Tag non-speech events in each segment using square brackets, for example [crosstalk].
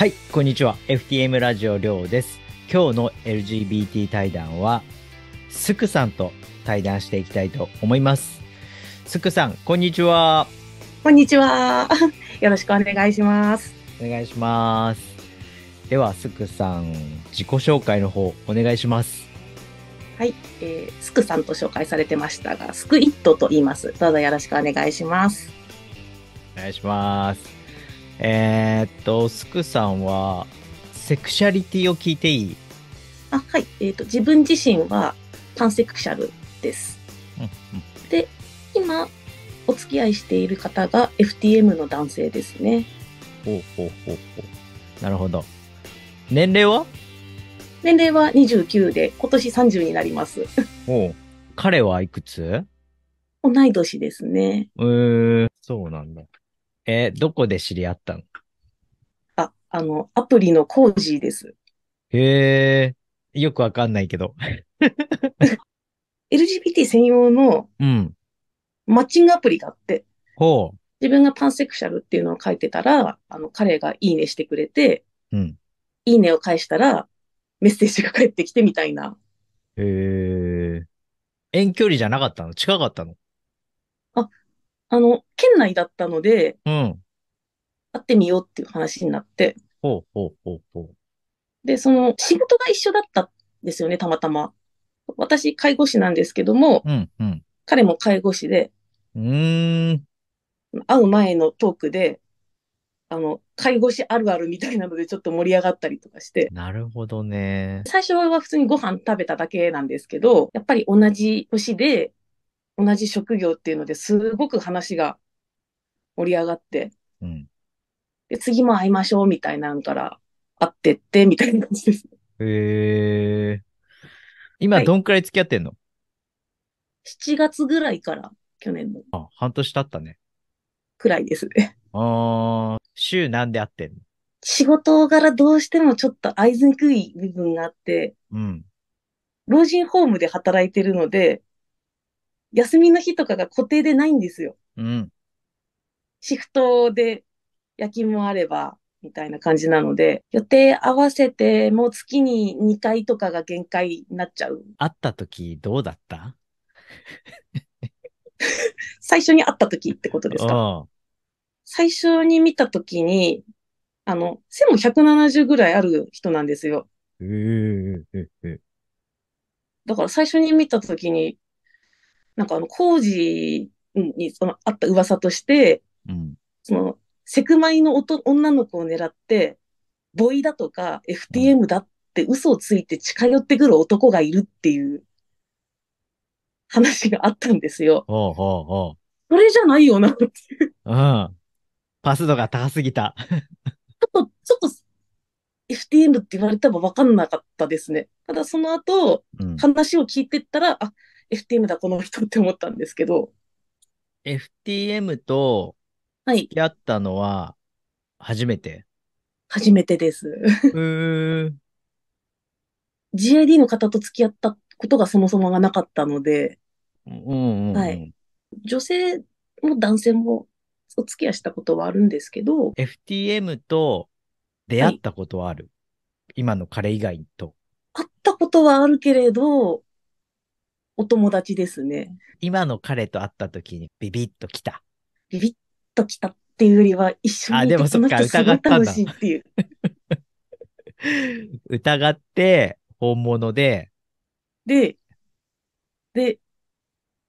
はい、こんにちは。FTM ラジオりょうです。今日の LGBT 対談は、すくさんと対談していきたいと思います。すくさん、こんにちは。こんにちは。[laughs] よろしくお願いします。お願いします。では、すくさん、自己紹介の方、お願いします。はい、えー、すくさんと紹介されてましたが、すくいっとと言います。どうぞよろしくお願いします。お願いします。えー、っと、すくさんは、セクシャリティを聞いていいあ、はい。えー、っと、自分自身はパンセクシャルです。で、今、お付き合いしている方が FTM の男性ですね。ほうほうほうほう。なるほど。年齢は年齢は29で、今年30になります。お彼はいくつ同い年ですね。えー、そうなんだ。えー、どこで知り合ったのあ、あの、アプリのコージーです。へえ、よくわかんないけど。LGBT [laughs] 専用の、うん。マッチングアプリがあって、ほうん。自分がパンセクシャルっていうのを書いてたら、あの、彼がいいねしてくれて、うん。いいねを返したら、メッセージが返ってきてみたいな。へえ。遠距離じゃなかったの近かったのあの、県内だったので、うん。会ってみようっていう話になって。ほうほうほうほう。で、その、仕事が一緒だったんですよね、たまたま。私、介護士なんですけども、うんうん、彼も介護士で、うん。会う前のトークで、あの、介護士あるあるみたいなのでちょっと盛り上がったりとかして。なるほどね。最初は普通にご飯食べただけなんですけど、やっぱり同じ年で、同じ職業っていうのですごく話が盛り上がって、うん、で次も会いましょうみたいなんから会ってって、みたいな感じです。へえー。今どんくらい付き合ってんの、はい、?7 月ぐらいから、去年の。あ、半年経ったね。くらいですね。ああ、週なんで会ってんの仕事柄どうしてもちょっと会いにくい部分があって、うん。老人ホームで働いてるので、休みの日とかが固定でないんですよ。うん。シフトで夜勤もあれば、みたいな感じなので、予定合わせてもう月に2回とかが限界になっちゃう。会った時どうだった [laughs] 最初に会った時ってことですか最初に見た時に、あの、背も170ぐらいある人なんですよ。ーだから最初に見た時に、なんかあの、工事にそのあった噂として、うん、その、セクマイの女の子を狙って、ボイだとか FTM だって嘘をついて近寄ってくる男がいるっていう話があったんですよ。おうおうおうそれじゃないよな、っていう。うん。パス度が高すぎた。ちょっと、ちょっと、FTM って言われたら分かんなかったですね。ただその後、うん、話を聞いてったら、あ、FTM だ、この人って思ったんですけど。FTM とはい。やったのは初めて、初めてです。う GID の方と付き合ったことがそもそもがなかったので、うんうんうん、はい。女性も男性もお付き合いしたことはあるんですけど。FTM と出会ったことはある、はい、今の彼以外と。会ったことはあるけれど、お友達ですね。今の彼と会った時にビビッときた。ビビッときたっていうよりは、一緒にあ、でもそっか、疑ったんだ。っていう。疑って、本物で。で、で、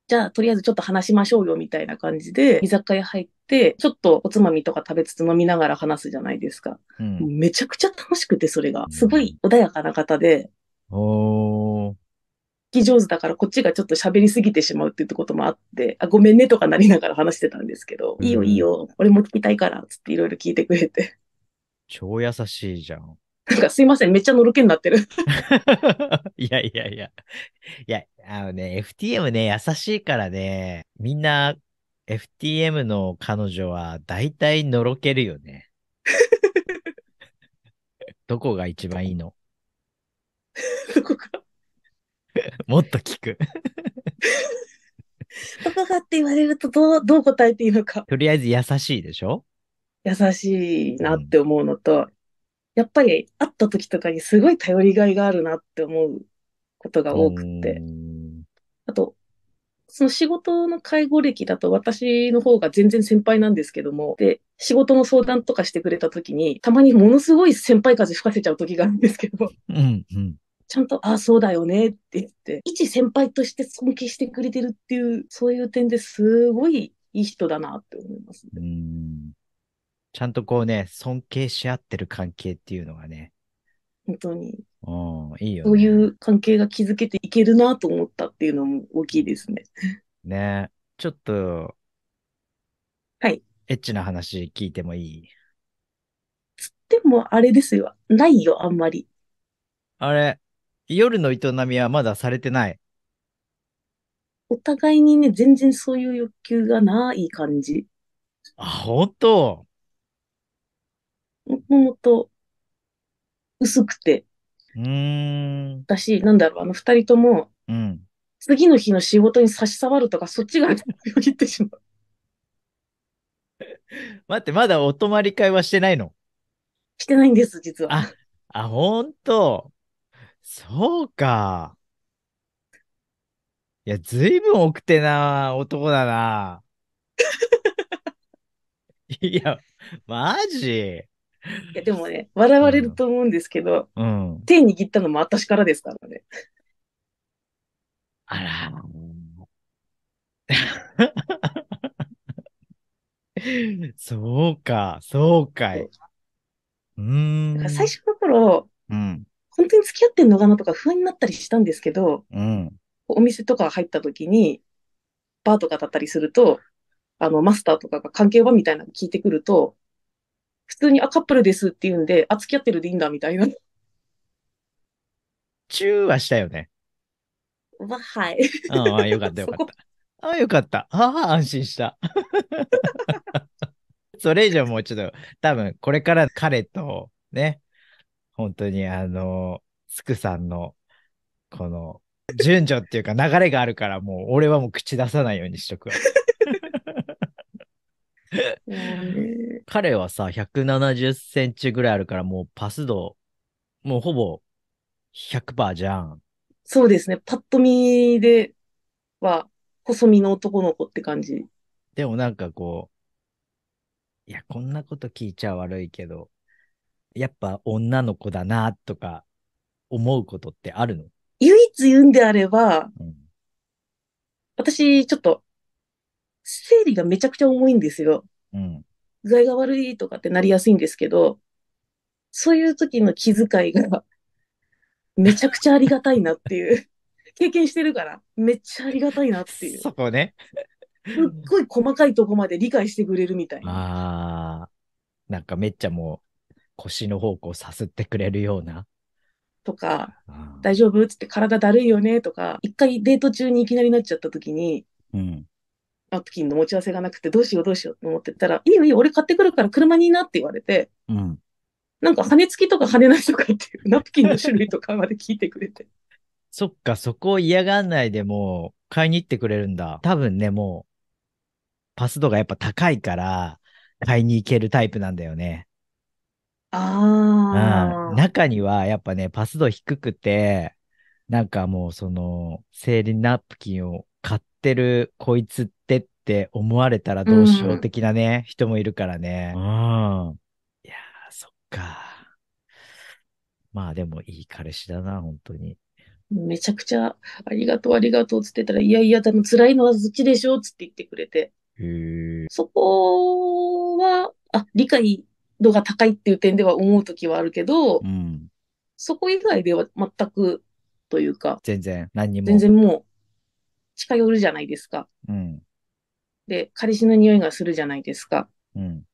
じゃあ、とりあえずちょっと話しましょうよ、みたいな感じで、居酒屋入って、ちょっとおつまみとか食べつつ飲みながら話すじゃないですか。うん、めちゃくちゃ楽しくて、それが。すごい穏やかな方で。おー。き上手だからこっちがちょっと喋りすぎてしまうっていうこともあって、あ、ごめんねとかなりながら話してたんですけど、うん、いいよいいよ、俺も聞きたいから、つっていろいろ聞いてくれて。超優しいじゃん。なんかすいません、めっちゃのろけになってる。[laughs] いやいやいや。いや、あのね、FTM ね、優しいからね、みんな FTM の彼女は大体のろけるよね。[laughs] どこが一番いいのどこか。もっと聞く。とかがって言われるとどう、どう答えていいのか。とりあえず優しいでしょ優しいなって思うのと、うん、やっぱり会った時とかにすごい頼りがいがあるなって思うことが多くて。あと、その仕事の介護歴だと私の方が全然先輩なんですけども、で、仕事の相談とかしてくれた時に、たまにものすごい先輩風吹かせちゃう時があるんですけど、うんうん、ちゃんと、ああ、そうだよねって言って、一先輩として尊敬してくれてるっていう、そういう点ですごいいい人だなって思います、ね、うんちゃんとこうね、尊敬し合ってる関係っていうのがね。本当に。うん、いいよ、ね、そういう関係が築けていけるなと思ったっていうのも大きいですね。ねちょっと、はい。エッチな話聞いてもいいつってもあれですよ。ないよ、あんまり。あれ夜の営みはまだされてない。お互いにね、全然そういう欲求がない感じ。あ、本当もともと、薄くて。うん。だし、なんだろう、あの二人とも、うん、次の日の仕事に差し障るとか、そっちがよってしまう。[laughs] 待って、まだお泊まり会はしてないのしてないんです、実は。あ、あ、ほんと。そうか。いや、ずいぶん奥手な男だな。[laughs] いや、マジいやでもね、笑われると思うんですけど、うん。手握ったのも私からですからね。あら。[laughs] そうか、そうかい。うーん。最初の頃、うん。本当に付き合ってんのかなとか不安になったりしたんですけど、うん、お店とか入った時に、バーとかだったりすると、あの、マスターとかが関係はみたいなの聞いてくると、普通に、あ、カップルですって言うんで、あ、付き合ってるでいいんだみたいな。チューはしたよね。は、はい。ああ、よかったよかった。ああ、よかった。ああ、安心した。[laughs] それ以上もうちょっと、多分これから彼とね、本当にあの、すくさんの、この、順序っていうか流れがあるから、もう俺はもう口出さないようにしとくわ。彼はさ、170センチぐらいあるから、もうパス度、もうほぼ100%じゃん。そうですね。パッと見では、細身の男の子って感じ。でもなんかこう、いや、こんなこと聞いちゃ悪いけど、やっぱ女の子だなとか思うことってあるの唯一言うんであれば、うん、私、ちょっと、生理がめちゃくちゃ重いんですよ。うん。具合が悪いとかってなりやすいんですけど、そういう時の気遣いが、[laughs] めちゃくちゃありがたいなっていう。経験してるから、めっちゃありがたいなっていう。そこね。すっごい細かいとこまで理解してくれるみたいな。ああ。なんかめっちゃもう、腰の方向さすってくれるような。とか、大丈夫つって体だるいよねとか、一回デート中にいきなりなっちゃった時に、うん。ナプキンの持ち合わせがなくてどうしようどうしようと思ってたら、いいよいいよ、俺買ってくるから車にいなって言われて、うん。なんか羽付きとか羽なしとかっていうナプキンの種類とかまで聞いてくれて。そっか、そこを嫌がんないでも買いに行ってくれるんだ。多分ね、もう、パス度がやっぱ高いから買いに行けるタイプなんだよね。ああ、中にはやっぱね、パス度低くて、なんかもうその、生理ナプキンを買ってるこいつってって思われたらどうしよう的なね、うん、人もいるからね。うん。いやそっか。まあでもいい彼氏だな、本当に。めちゃくちゃ、ありがとう、ありがとう、つってたら、いやいや、でも辛いのは好きちでしょ、つって言ってくれて。そこは、あ、理解度が高いっていう点では思う時はあるけど、うん、そこ以外では全くというか、全然何にも。全然もう近寄るじゃないですか。うん、で、彼氏の匂いがするじゃないですか。うん、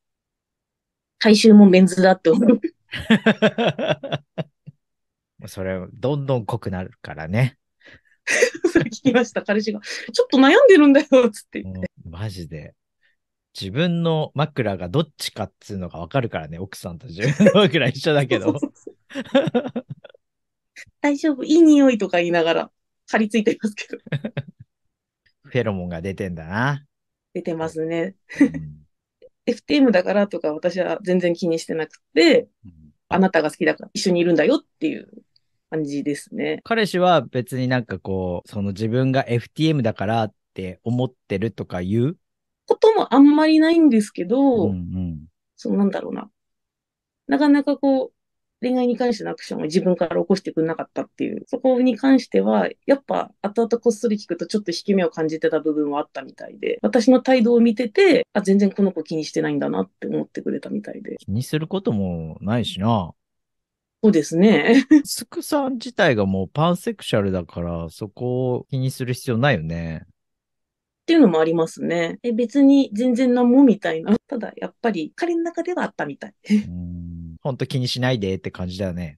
もメンズだって思う。[laughs] それ、どんどん濃くなるからね。[laughs] それ聞きました、彼氏が。ちょっと悩んでるんだよ、つって言って。マジで。自分の枕がどっちかっつうのがわかるからね、奥さんと自分の枕一緒だけど。[laughs] 大丈夫、いい匂いとか言いながら、張り付いてますけど。フェロモンが出てんだな。出てますね。うん、FTM だからとか私は全然気にしてなくて、うん、あなたが好きだから一緒にいるんだよっていう感じですね。彼氏は別になんかこう、その自分が FTM だからって思ってるとか言うこともあんまりないんですけど、うんうん、そうなんだろうな。なかなかこう、恋愛に関してのアクションを自分から起こしてくれなかったっていう、そこに関しては、やっぱ後々こっそり聞くとちょっと引き目を感じてた部分はあったみたいで、私の態度を見てて、あ、全然この子気にしてないんだなって思ってくれたみたいで。気にすることもないしな。そうですね。すくさん自体がもうパンセクシャルだから、そこを気にする必要ないよね。っていうのもありますね。え別に全然何もみたいな。ただ、やっぱり彼の中ではあったみたい。本当気にしないでって感じだよね。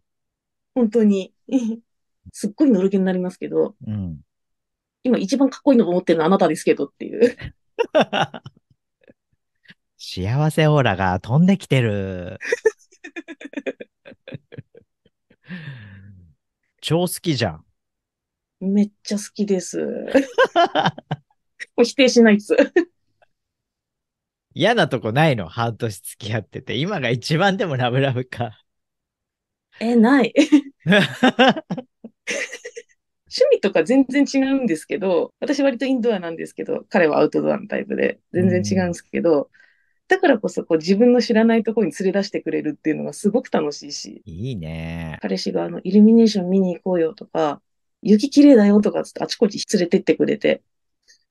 本当に。[laughs] すっごいのろけになりますけど、うん、今一番かっこいいのを思ってるのはあなたですけどっていう。[laughs] 幸せオーラが飛んできてる。[laughs] 超好きじゃん。めっちゃ好きです。う否定しないっす。嫌なとこないの半年付き合ってて。今が一番でもラブラブか。え、ない。[laughs] 趣味とか全然違うんですけど、私割とインドアなんですけど、彼はアウトドアのタイプで全然違うんですけど、うん、だからこそこう自分の知らないとこに連れ出してくれるっていうのがすごく楽しいし。いいね。彼氏があのイルミネーション見に行こうよとか、雪綺麗だよとかつってあちこち連れてってくれて、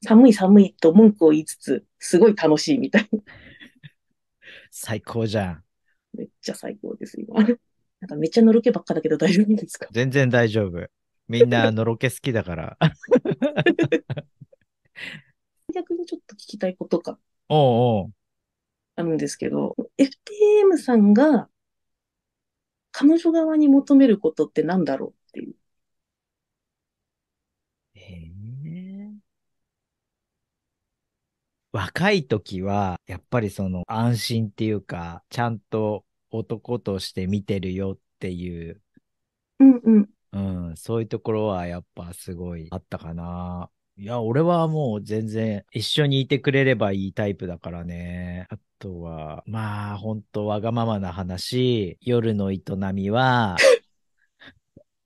寒い寒いと文句を言いつつ、すごい楽しいみたいな。最高じゃん。めっちゃ最高です、今。なんかめっちゃのろけばっかだけど大丈夫ですか全然大丈夫。みんなのろけ好きだから。[laughs] 逆にちょっと聞きたいことか。があるんですけど、FTM さんが彼女側に求めることって何だろうっ若い時は、やっぱりその安心っていうか、ちゃんと男として見てるよっていう、うんうん。うん、そういうところはやっぱすごいあったかな。いや、俺はもう全然一緒にいてくれればいいタイプだからね。あとは、まあ、ほんとわがままな話、夜の営みは、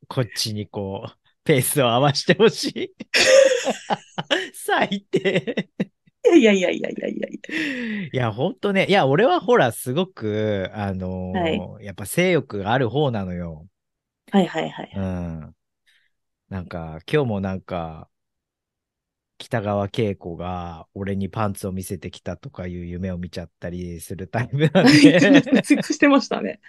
こっちにこう、ペースを合わせてほしい。[laughs] 最低 [laughs] いやいやいやいやいやいや。いや、ほんとね。いや、俺はほら、すごく、あのーはい、やっぱ性欲がある方なのよ。はいはいはい。うん。なんか、今日もなんか、北川景子が俺にパンツを見せてきたとかいう夢を見ちゃったりするタイプなんで。[laughs] してましたね。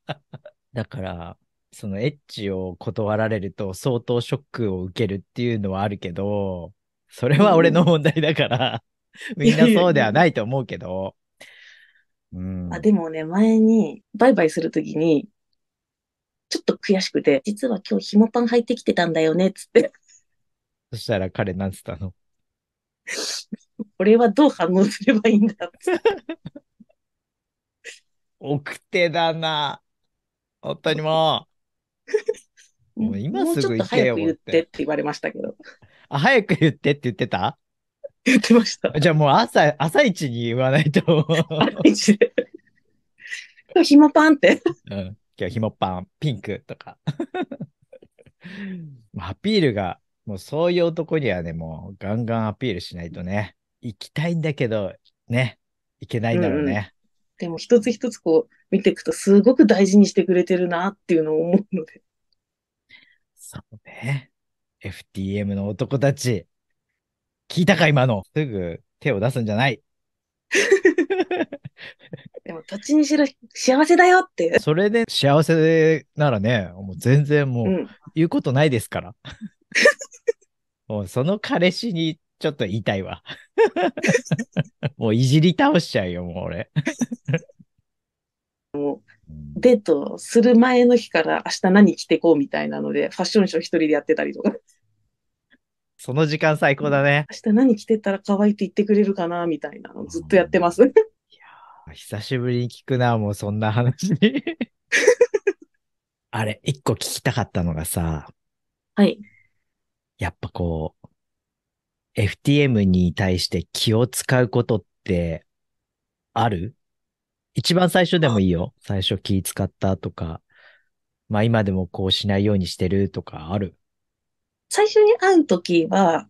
[laughs] だから、そのエッチを断られると相当ショックを受けるっていうのはあるけど、それは俺の問題だから、[laughs] みんなそうではないと思うけど。うん、あでもね、前に、バイバイするときに、ちょっと悔しくて、実は今日ひもパン入ってきてたんだよね、つって。そしたら彼なんつったの俺はどう反応すればいいんだって。奥手だな。本当にも。[laughs] もう今すぐ行けよ。もうちょっと早く言ってって言われましたけど。あ、早く言ってって言ってた言ってました。じゃあもう朝、朝一に言わないと。朝一で。今日ひもパンって。うん。今日ひもパン、ピンクとか。[laughs] アピールが、もうそういう男にはね、もうガンガンアピールしないとね。行きたいんだけど、ね。行けないんだろうね。うんでも一つ一つこう見ていくとすごく大事にしてくれてるなっていうのを思うので。そうね。FTM の男たち、聞いたか今の。すぐ手を出すんじゃない。[laughs] でも、どっちにしろ幸せだよって。それで幸せならね、もう全然もう、言うことないですから。[laughs] もうその彼氏にちょっと言いたいわ。[laughs] もういじり倒しちゃうよ、もう俺。もうデートする前の日から明日何着てこうみたいなので、ファッションショー一人でやってたりとか。その時間最高だね。明日何着てったら可愛いって言ってくれるかな、みたいなのずっとやってます。いや久しぶりに聞くな、もうそんな話に。[laughs] あれ、一個聞きたかったのがさ、はい。やっぱこう、FTM に対して気を使うことってある一番最初でもいいよ。最初気使ったとか、まあ今でもこうしないようにしてるとかある最初に会うときは、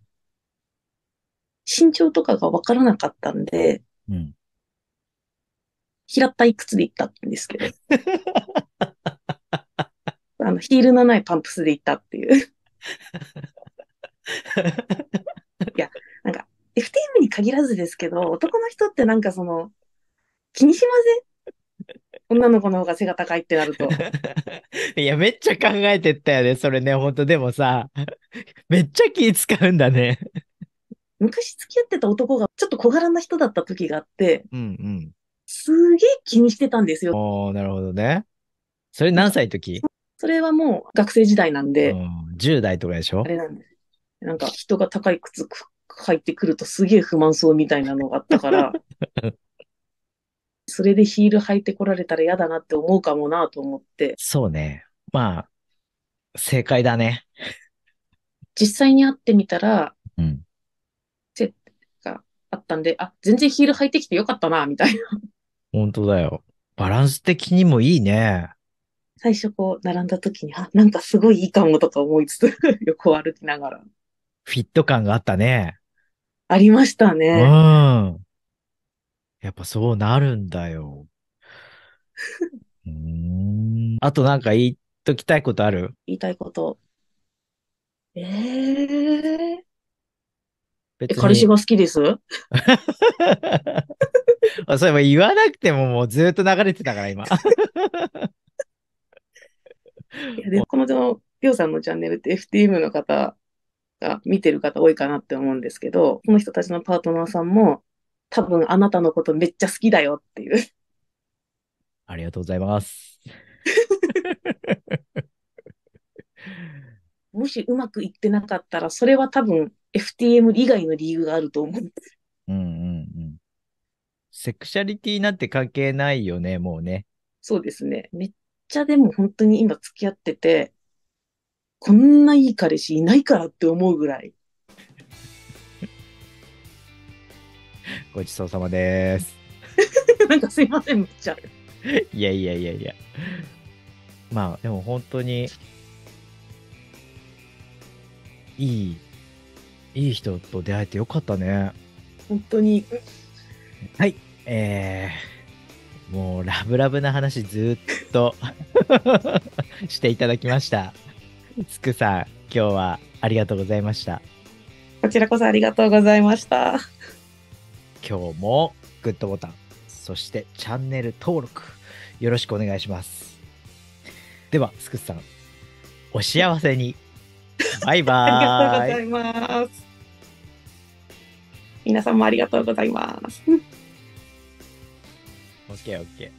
身長とかがわからなかったんで、うん、平たい靴で行ったんですけど。[laughs] あの、ヒールのないパンプスで行ったっていう。[laughs] いや、なんか、FTM に限らずですけど、男の人ってなんかその、気にしません女の子の方が背が高いってなると。[laughs] いや、めっちゃ考えてったよね、それね、ほんと。でもさ、[laughs] めっちゃ気使うんだね。昔付き合ってた男がちょっと小柄な人だった時があって、うんうん、すげえ気にしてたんですよ。あ、なるほどね。それ何歳の時それはもう学生時代なんで。10代とかでしょあれなんです。なんか人が高い靴履いてくるとすげえ不満そうみたいなのがあったから。[laughs] それでヒール履いてこられたら嫌だなって思うかもなと思って。そうね。まあ、正解だね。実際に会ってみたら、うん。てがあったんで、あ、全然ヒール履いてきてよかったな、みたいな。本当だよ。バランス的にもいいね。最初こう、並んだ時に、あ、なんかすごいいいかもとか思いつつ [laughs] 横歩きながら。フィット感があったね。ありましたね。うん。やっぱそうなるんだよ。うん。あとなんか言っときたいことある言いたいこと。ええー。別に。彼氏が好きです [laughs] そういえば言わなくてももうずっと流れてたから今。[laughs] いやでこのりょうさんのチャンネルって FTM の方が見てる方多いかなって思うんですけど、この人たちのパートナーさんも多分あなたのことめっちゃ好きだよっていう。ありがとうございます。[laughs] もしうまくいってなかったら、それは多分 FTM 以外の理由があると思う。うんうんうん。セクシャリティなんて関係ないよね、もうね。そうですね。めっちゃでも本当に今付き合ってて、こんないい彼氏いないからって思うぐらい [laughs] ごちそうさまです。[laughs] なんかすいません、めっちゃ。いやいやいやいや。まあ、でも本当に、いい、いい人と出会えてよかったね。本当に。はい、えー、もうラブラブな話ずっと [laughs] していただきました。つくさん、今日はありがとうございました。こちらこそありがとうございました。今日もグッドボタン、そしてチャンネル登録、よろしくお願いします。では、すくさん、お幸せに。バイバイ。ありがとうございます。皆さんもありがとうございます。オッケーオッケー。